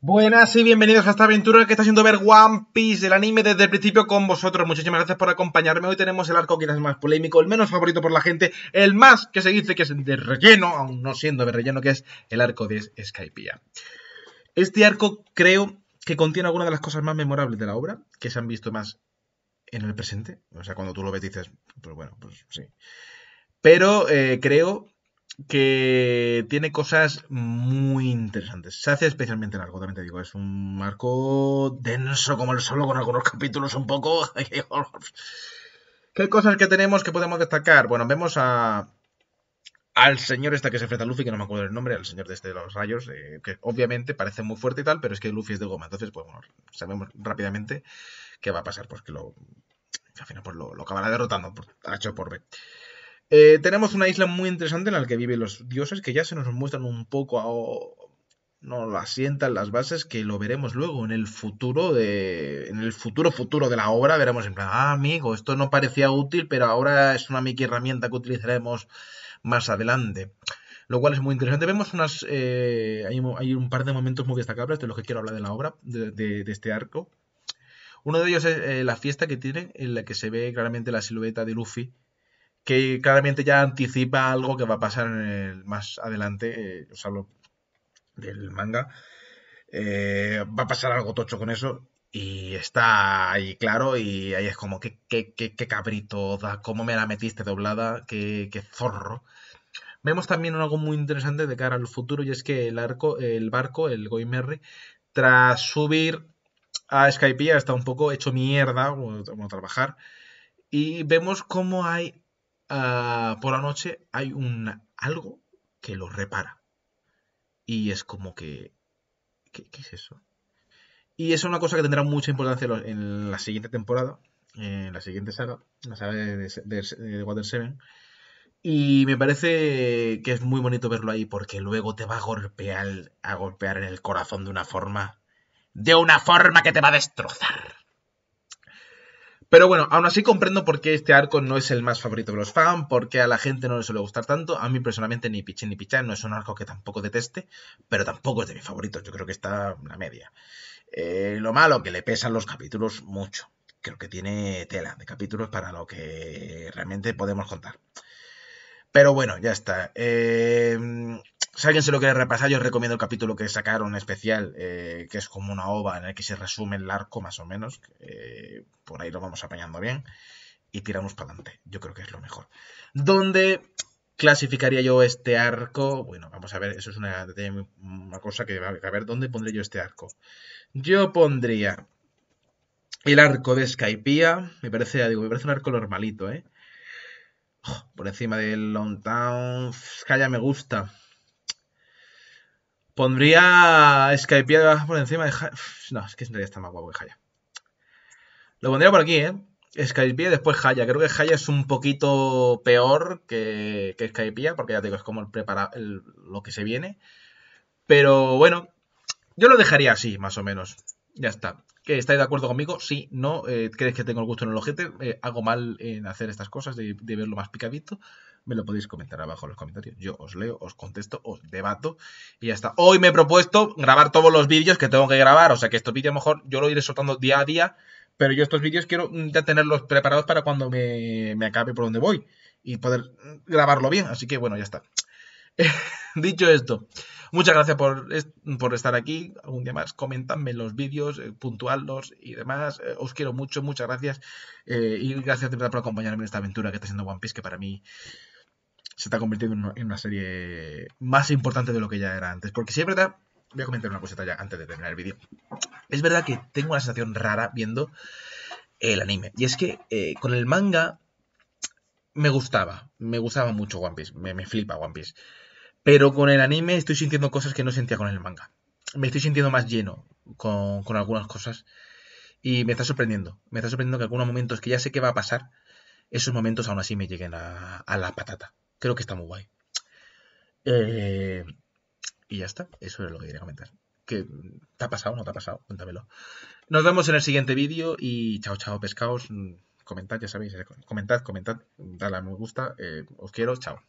Buenas y bienvenidos a esta aventura que está siendo ver One Piece, el anime desde el principio con vosotros. Muchísimas gracias por acompañarme. Hoy tenemos el arco quizás más polémico, el menos favorito por la gente, el más que se dice que es de relleno, aún no siendo de relleno, que es el arco de Skypiea. Este arco creo que contiene algunas de las cosas más memorables de la obra, que se han visto más en el presente. O sea, cuando tú lo ves dices, pues bueno, pues sí. Pero eh, creo que tiene cosas muy interesantes. Se hace especialmente largo, también te digo. Es un marco denso como el solo, con algunos capítulos un poco. ¿Qué cosas que tenemos que podemos destacar? Bueno, vemos a. Al señor este que se enfrenta a Luffy, que no me acuerdo el nombre, al señor de este de los rayos, eh, que obviamente parece muy fuerte y tal, pero es que Luffy es de goma. Entonces, pues bueno, sabemos rápidamente qué va a pasar, pues que lo. al final pues lo, acabará derrotando, por por B. Eh, tenemos una isla muy interesante en la que viven los dioses, que ya se nos muestran un poco, no lo asientan las bases, que lo veremos luego en el futuro de, en el futuro futuro de la obra, veremos en plan, ah, amigo, esto no parecía útil, pero ahora es una Mickey herramienta que utilizaremos más adelante. Lo cual es muy interesante. Vemos unas. Eh, hay, un par de momentos muy destacables de los que quiero hablar de la obra, de, este arco. Uno de ellos es eh, la fiesta que tiene en la que se ve claramente la silueta de Luffy que claramente ya anticipa algo que va a pasar más adelante, eh, os hablo del manga, eh, va a pasar algo tocho con eso y está ahí claro y ahí es como, qué, qué, cabrito, da, cómo me la metiste doblada, qué, qué zorro. Vemos también algo muy interesante de cara al futuro y es que el, barco, el Goimerry, tras subir a Skype está un poco hecho mierda, Vamos como trabajar, y vemos cómo hay Ah, por la noche hay un algo que lo repara. Y es como que... ¿Qué, es eso? Y es una cosa que tendrá mucha importancia en la siguiente temporada, en la siguiente saga, la saga de, Water 7. Y me parece que es muy bonito verlo ahí porque luego te va a golpear, a golpear en el corazón de una forma, de una forma que te va a destrozar. Pero bueno, aún así comprendo por qué este arco no es el más favorito de los fans, porque a la gente no le suele gustar tanto. A mí personalmente ni Pichín ni Pichán no es un arco que tampoco deteste, pero tampoco es de mis favoritos. Yo creo que está la media. Eh, lo malo, que le pesan los capítulos mucho. Creo que tiene tela de capítulos para lo que realmente podemos contar. Pero bueno, ya está. Eh, si alguien se lo quiere repasar, yo os recomiendo el capítulo que sacaron especial, eh, que es como una ova en el que se resume el arco más o menos. Eh, por ahí lo vamos apañando bien y tiramos para adelante. Yo creo que es lo mejor. ¿Dónde clasificaría yo este arco? Bueno, vamos a ver, eso es una, cosa que va a ver, ¿dónde pondré yo este arco? Yo pondría el arco de Skypiea. Me parece, digo, me parece un arco normalito, ¿eh? Por encima del Town... Calla me gusta. Pondría Skype por encima de Haya. No, es que en está más guapo que Haya. Lo pondría por aquí, ¿eh? Skype después Haya. Creo que Haya es un poquito peor que, que porque ya te digo, es como el lo que se viene. Pero bueno, yo lo dejaría así, más o menos. Ya está. ¿Estáis de acuerdo conmigo? si no. Eh, creéis que tengo el gusto en el ojete? Eh, ¿Hago mal en hacer estas cosas, de, verlo más picadito? Me lo podéis comentar abajo en los comentarios. Yo os leo, os contesto, os debato y ya está. Hoy me he propuesto grabar todos los vídeos que tengo que grabar. O sea que estos vídeos mejor yo lo iré soltando día a día. Pero yo estos vídeos quiero mm, ya tenerlos preparados para cuando me, me acabe por donde voy y poder mm, grabarlo bien. Así que bueno, ya está. Dicho esto. Muchas gracias por, por estar aquí. Algún día más, comentadme los vídeos, eh, puntuadlos y demás. Eh, os quiero mucho, muchas gracias. Eh, y gracias de verdad por acompañarme en esta aventura que está siendo One Piece, que para mí se está convirtiendo en una, serie más importante de lo que ya era antes. Porque si es verdad, voy a comentar una cosita ya antes de terminar el vídeo. Es verdad que tengo una sensación rara viendo el anime. Y es que eh, con el manga me gustaba, me gustaba mucho One Piece, me, me flipa One Piece. Pero con el anime estoy sintiendo cosas que no sentía con el manga. Me estoy sintiendo más lleno con, algunas cosas. Y me está sorprendiendo. Me está sorprendiendo que algunos momentos que ya sé que va a pasar, esos momentos aún así me lleguen a, la patata. Creo que está muy guay. Eh, y ya está. Eso es lo que quería comentar. ¿Qué, ¿Te ha pasado o no te ha pasado? Cuéntamelo. Nos vemos en el siguiente vídeo y chao, chao, pescados. Mm, comentad, ya sabéis, eh, comentad, comentad, dale a me gusta. Eh, os quiero, chao.